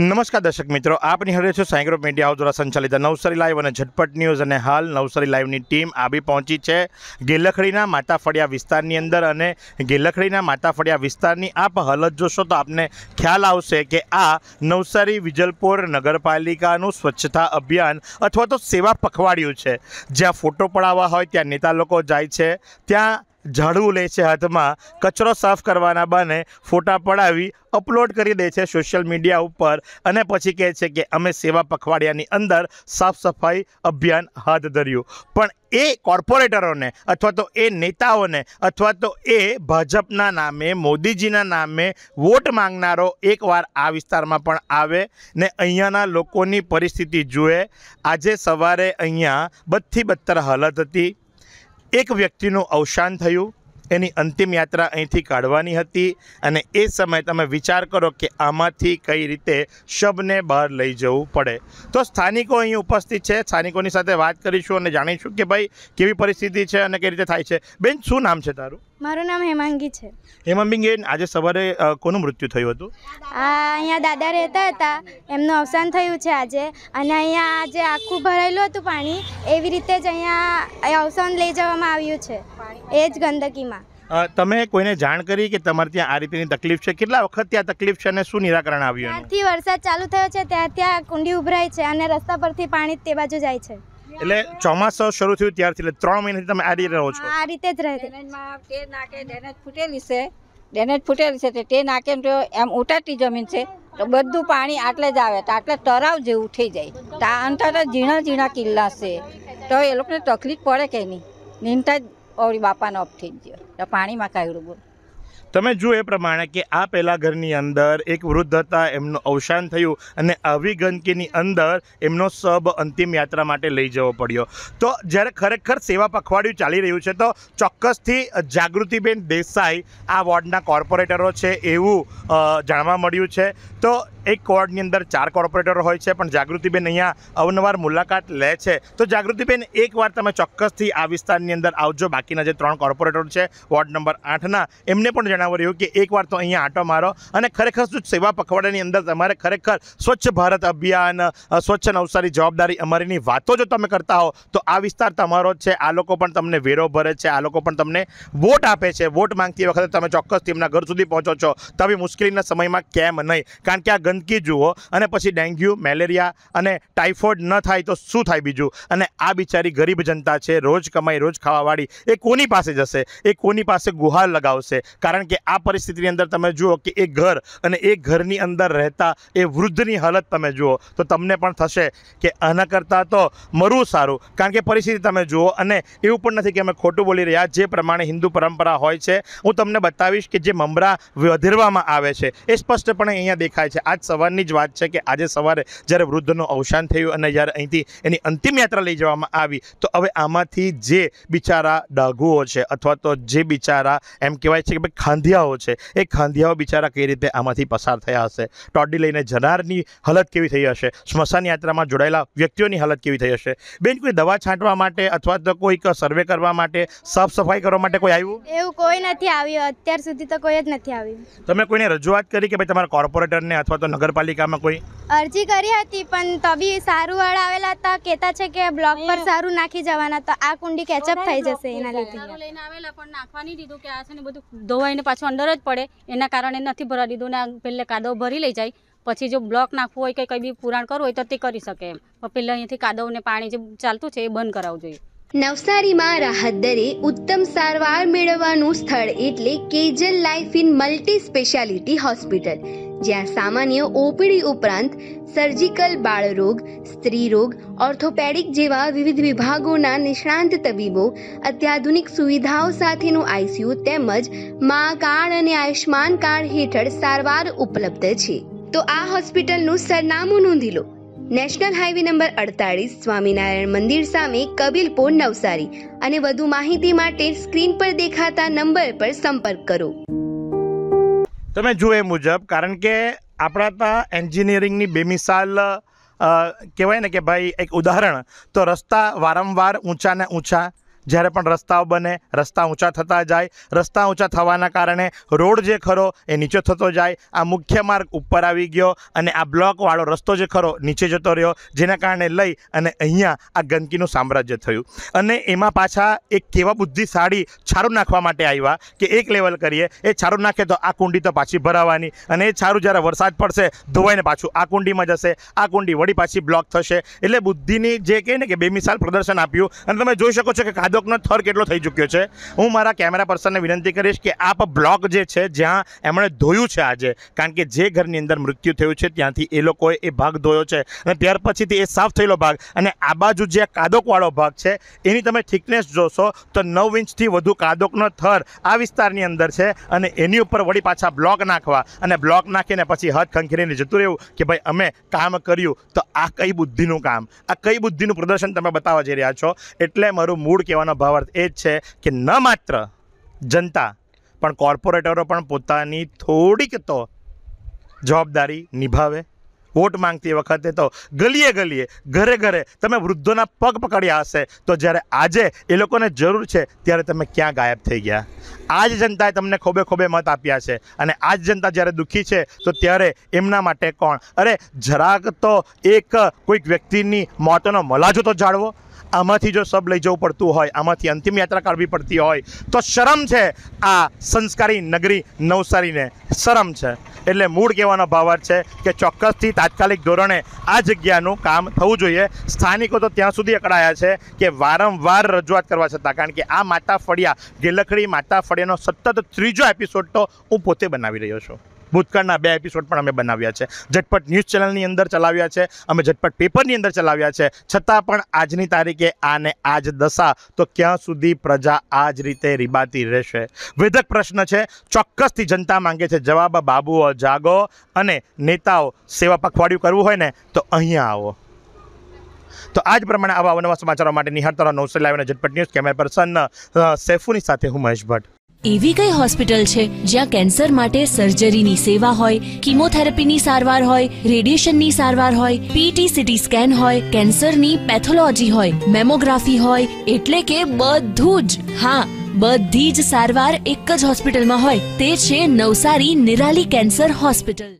નમસ્કાર દર્શક મિત્રો આપ નિહાળ્યો છો સાંઈ ગ્રુપ મીડિયા દ્વારા સંચાલિત નવસારી લાઈવ અને ઝટપટ ન્યૂઝ અને હાલ નવસારી લાઈવની ટીમ આવી પહોંચી છે ગેલખડીના માતાફળિયા વિસ્તારની અંદર અને ગેલખડીના માતાફળિયા વિસ્તારની આપ હાલત જોશો તો આપને ખ્યાલ આવશે કે આ નવસારી વિજલપુર નગરપાલિકાનું સ્વચ્છતા અભિયાન અથવા તો સેવા પખવાડિયું છે જ્યાં ફોટો પડાવવા હોય ત્યાં નેતા લોકો જાય છે ત્યાં ઝાડવું લે છે હાથમાં કચરો સાફ કરવાના બહાને ફોટા પડાવી અપલોડ કરી દે છે સોશિયલ મીડિયા ઉપર અને પછી કહે છે કે અમે સેવા પખવાડિયાની અંદર સાફ સફાઈ અભિયાન હાથ ધર્યું પણ એ કોર્પોરેટરોને અથવા તો એ નેતાઓને અથવા તો એ ભાજપના નામે મોદીજીના નામે વોટ માંગનારો એકવાર આ વિસ્તારમાં પણ આવે ને અહીંયાના લોકોની પરિસ્થિતિ જુએ આજે સવારે અહીંયા બધી બત્તર હાલત હતી એક વ્યક્તિનું અવસાન થયું એની અંતિમ યાત્રા અહીંથી કાઢવાની હતી અને એ સમયે તમે વિચાર કરો કે આમાંથી કઈ રીતે શબને બહાર લઈ જવું પડે તો સ્થાનિકો અહીં ઉપસ્થિત છે સ્થાનિકોની સાથે વાત કરીશું અને જાણીશું કે ભાઈ કેવી પરિસ્થિતિ છે અને કઈ રીતે થાય છે બેન શું નામ છે તારું મારું નામ હેમાંગી છે હેમાંબીંગેન આજે સવારે કોનું મૃત્યુ થયું હતું આ અહીંયા દાદા રહેતા હતા એમનું અવસાન થયું છે આજે અને અહીંયા આજે આખું ભરાયેલું હતું પાણી એવી રીતે જ અહીંયા એ અવસાન લઈ જવામાં આવ્યું છે એ જ ગંદકીમાં તમે કોઈને જાણ કરી કે તમારે ત્યાં આ રીતની તકલીફ છે કેટલા વખત ત્યાં તકલીફ છે અને શું નિરાકરણ આવ્યું એનું વરસાદ ચાલુ થયો છે ત્યાં ત્યાં કુંડી ઉભરાય છે અને રસ્તા પરથી પાણી તે બાજુ જાય છે એટલે ચોમાસું શરૂ થયું ત્યારથી એટલે ત્રણ મહિનાથી તમે આ રીતે રહો છો આ રીતે જ રહે નાકે ડેનેજ ફૂટેલી છે ડેનેજ ફૂટેલી છે તે નાકે એમ એમ ઉટાટી જમીન છે તો બધું પાણી આટલે જ આવે તો આટલે તરાવ જે ઉઠી જાય તા અંતર ઝીણા ઝીણા કિલ્લા છે તો એ લોકોને તકલીફ પડે કે નહીં નીંદતા જ ઓરી બાપાનો અપ થઈ ગયો તો પાણીમાં કાઢ્યું બોલ તમે જુઓ એ પ્રમાણે કે આ પહેલાં ઘરની અંદર એક વૃદ્ધ હતા એમનું અવસાન થયું અને આવી ગંદકીની અંદર એમનો સબ અંતિમ યાત્રા માટે લઈ જવો પડ્યો તો જ્યારે ખરેખર સેવા પખવાડિયું ચાલી રહ્યું છે તો ચોક્કસથી જાગૃતિબેન દેસાઈ આ વોર્ડના કોર્પોરેટરો છે એવું જાણવા મળ્યું છે તો એક વોર્ડની અંદર ચાર કોર્પોરેટરો હોય છે પણ જાગૃતિબેન અહીંયા અવનવાર મુલાકાત લે છે તો જાગૃતિબેન એકવાર તમે ચોક્કસથી આ વિસ્તારની અંદર આવજો બાકીના જે ત્રણ કોર્પોરેટરો છે વોર્ડ નંબર આઠના એમને પણ પણ જણાવી રહ્યું કે એકવાર તો અહીંયા આંટો મારો અને ખરેખર શું સેવા પખવાડાની અંદર તમારે ખરેખર સ્વચ્છ ભારત અભિયાન સ્વચ્છ નવસારી જવાબદારી અમારીની વાતો જો તમે કરતા હો તો આ વિસ્તાર તમારો છે આ લોકો પણ તમને વેરો ભરે છે આ લોકો પણ તમને વોટ આપે છે વોટ માંગતી વખતે તમે ચોક્કસ તેમના ઘર સુધી પહોંચો છો તમે મુશ્કેલીના સમયમાં કેમ નહીં કારણ કે આ ગંદકી જુઓ અને પછી ડેન્ગ્યુ મેલેરિયા અને ટાઇફોઇડ ન થાય તો શું થાય બીજું અને આ બિચારી ગરીબ જનતા છે રોજ કમાઈ રોજ ખાવાવાળી એ કોની પાસે જશે એ કોની પાસે ગુહાર લગાવશે કારણ કે આ પરિસ્થિતિની અંદર તમે જુઓ કે એ ઘર અને એ ઘરની અંદર રહેતા એ વૃદ્ધની હાલત તમે જુઓ તો તમને પણ થશે કે આના કરતાં તો મરવું સારું કારણ કે પરિસ્થિતિ તમે જુઓ અને એવું પણ નથી કે અમે ખોટું બોલી રહ્યા જે પ્રમાણે હિન્દુ પરંપરા હોય છે હું તમને બતાવીશ કે જે મમરા વધેરવામાં આવે છે એ સ્પષ્ટપણે અહીંયા દેખાય છે આજ સવારની જ વાત છે કે આજે સવારે જ્યારે વૃદ્ધનું અવસાન થયું અને જ્યારે અહીંથી એની અંતિમ યાત્રા લઈ જવામાં આવી તો હવે આમાંથી જે બિચારા ડાઘુઓ છે અથવા તો જે બિચારા એમ કહેવાય છે કે ભાઈ ખાંધિયાઓ છે એ ખાંધિયાઓ બિચારા કઈ રીતે આમાંથી પસાર થયા હશે ટોડી લઈને જનારની હાલત કેવી થઈ હશે સ્મશાન યાત્રામાં જોડાયેલા વ્યક્તિઓની હાલત કેવી થઈ હશે બેન કોઈ દવા છાંટવા માટે અથવા તો કોઈક સર્વે કરવા માટે સાફ સફાઈ કરવા માટે કોઈ આવ્યું એવું કોઈ નથી આવ્યું અત્યાર સુધી તો કોઈ જ નથી આવ્યું તમે કોઈને રજૂઆત કરી કે ભાઈ તમારા કોર્પોરેટરને અથવા તો નગરપાલિકામાં કોઈ અરજી કરી હતી પણ તો બી સારું વાળા આવેલા હતા કેતા છે કે બ્લોક પર સારું નાખી જવાના તો આ કુંડી કેચઅપ થઈ જશે એના લીધે લઈને આવેલા પણ નાખવાની દીધું કે આ છે ને બધું ધોવા એને પાછું અંદર જ પડે એના કારણે નથી ભરવા દીધું ને પહેલે કાદવ ભરી લઈ જાય પછી જો બ્લોક નાખવું હોય કે કંઈ બી પુરાણ કરવું હોય તો તે કરી શકે એમ પહેલાં અહીંયાથી કાદવને પાણી જે ચાલતું છે એ બંધ કરાવવું જોઈએ નવસારીમાં રાહત દરે ઉત્તમ સારવાર મેળવવાનું સ્થળ એટલે કેજલ life in multi speciality hospital જ્યાં સામાન્ય ઓપીડી ઉપરાંત સર્જિકલ બાળરોગ સ્ત્રીરોગ ઓર્થોપેડિક જેવા વિવિધ વિભાગોના નિષ્ણાંત તબીબો અત્યાધુનિક સુવિધાઓ સાથેનું આઈસીયુ તેમજ માં કાર્ડ અને આયુષ્યમાન કાર્ડ હેઠળ સારવાર ઉપલબ્ધ છે તો આ હોસ્પિટલનું સરનામું નોંધી લો નેશનલ હાઈવે નંબર અડતાળીસ સ્વામિનારાયણ મંદિર સામે કબીલપોર નવસારી અને વધુ માહિતી માટે સ્ક્રીન પર દેખાતા નંબર પર સંપર્ક કરો તમે જુઓ એ મુજબ કારણ કે આપણા ત્યાં એન્જિનિયરિંગની બેમિસાલ કહેવાય ને કે ભાઈ એક ઉદાહરણ તો રસ્તા વારંવાર ઊંચા ને ઊંચા જ્યારે પણ રસ્તાઓ બને રસ્તા ઊંચા થતા જાય રસ્તા ઊંચા થવાના કારણે રોડ જે ખરો એ નીચે થતો જાય આ મુખ્ય માર્ગ ઉપર આવી ગયો અને આ બ્લોકવાળો રસ્તો જે ખરો નીચે જતો રહ્યો જેના કારણે લઈ અને અહીંયા આ ગંદકીનું સામ્રાજ્ય થયું અને એમાં પાછા એક કેવા બુદ્ધિશાળી છારું નાખવા માટે આવ્યા કે એક લેવલ કરીએ એ છારું નાખે તો આ કુંડી તો પાછી ભરાવાની અને એ છારું જ્યારે વરસાદ પડશે ધોવાઈને પાછું આ કુંડીમાં જશે આ કુંડી વળી પાછી બ્લોક થશે એટલે બુદ્ધિની જે કહે ને કે બેમિસાલ પ્રદર્શન આપ્યું અને તમે જોઈ શકો છો કે કાદવ ઉદ્યોગનો થર કેટલો થઈ ચૂક્યો છે હું મારા કેમેરા પર્સનને વિનંતી કરીશ કે આપ બ્લોક જે છે જ્યાં એમણે ધોયું છે આજે કારણ કે જે ઘરની અંદર મૃત્યુ થયું છે ત્યાંથી એ લોકોએ એ ભાગ ધોયો છે અને ત્યાર પછીથી એ સાફ થયેલો ભાગ અને આ બાજુ જે કાદોકવાળો ભાગ છે એની તમે થિકનેસ જોશો તો નવ ઇંચથી વધુ કાદોકનો થર આ વિસ્તારની અંદર છે અને એની ઉપર વળી પાછા બ્લોક નાખવા અને બ્લોક નાખીને પછી હદ ખંખેરીને જતું રહેવું કે ભાઈ અમે કામ કર્યું તો આ કઈ બુદ્ધિનું કામ આ કઈ બુદ્ધિનું પ્રદર્શન તમે બતાવવા જઈ રહ્યા છો એટલે મારું મૂળ કહેવાનું કહેવાનો ભાવાર્થ એ જ છે કે ન માત્ર જનતા પણ કોર્પોરેટરો પણ પોતાની થોડીક તો જવાબદારી નિભાવે વોટ માંગતી વખતે તો ગલીએ ગલીએ ઘરે ઘરે તમે વૃદ્ધોના પગ પકડ્યા હશે તો જ્યારે આજે એ લોકોને જરૂર છે ત્યારે તમે ક્યાં ગાયબ થઈ ગયા આજ જ જનતાએ તમને ખોબે ખોબે મત આપ્યા છે અને આજ જનતા જ્યારે દુઃખી છે તો ત્યારે એમના માટે કોણ અરે જરાક તો એક કોઈક વ્યક્તિની મોતનો મલાજો તો જાળવો આમાંથી જો સબ લઈ જવું પડતું હોય આમાંથી અંતિમ યાત્રા કાઢવી પડતી હોય તો શરમ છે આ સંસ્કારી નગરી નવસારીને શરમ છે એટલે મૂળ કહેવાનો ભાવાર્થ છે કે ચોક્કસથી તાત્કાલિક ધોરણે આ જગ્યાનું કામ થવું જોઈએ સ્થાનિકો તો ત્યાં સુધી અકળાયા છે કે વારંવાર રજૂઆત કરવા છતાં કારણ કે આ માતા ફળિયા ગેલખડી માતા ફળિયાનો સતત ત્રીજો એપિસોડ તો હું પોતે બનાવી રહ્યો છું ભૂતકાળના બે એપિસોડ પણ અમે બનાવ્યા છે ઝટપટ ન્યૂઝ ચેનલની અંદર ચલાવ્યા છે અમે ઝટપટ પેપરની અંદર ચલાવ્યા છે છતાં પણ આજની તારીખે આને આજ દશા તો ક્યાં સુધી પ્રજા આ જ રીતે રીબાતી રહેશે વેધક પ્રશ્ન છે ચોક્કસથી જનતા માંગે છે જવાબ બાબુઓ જાગો અને નેતાઓ સેવા પખવાડિયું કરવું હોય ને તો અહીંયા આવો તો આજ પ્રમાણે આવા અનવા સમાચારો માટે નિહાળતા રહો નવસે લાવીને ઝટપટ ન્યૂઝ કેમેરા પર્સન સૈફુની સાથે હું મહેશ ભટ્ટ એવી કઈ હોસ્પિટલ છે જ્યાં કેન્સર માટે સર્જરીની સેવા હોય કિમોથેરાપીની સારવાર હોય રેડિયેશનની સારવાર હોય પીટી સીટી સ્કેન હોય કેન્સરની પેથોલોજી હોય મેમોગ્રાફી હોય એટલે કે બધું જ હા બધી જ સારવાર એક જ હોસ્પિટલમાં હોય તે છે નવસારી નિરાલી કેન્સર હોસ્પિટલ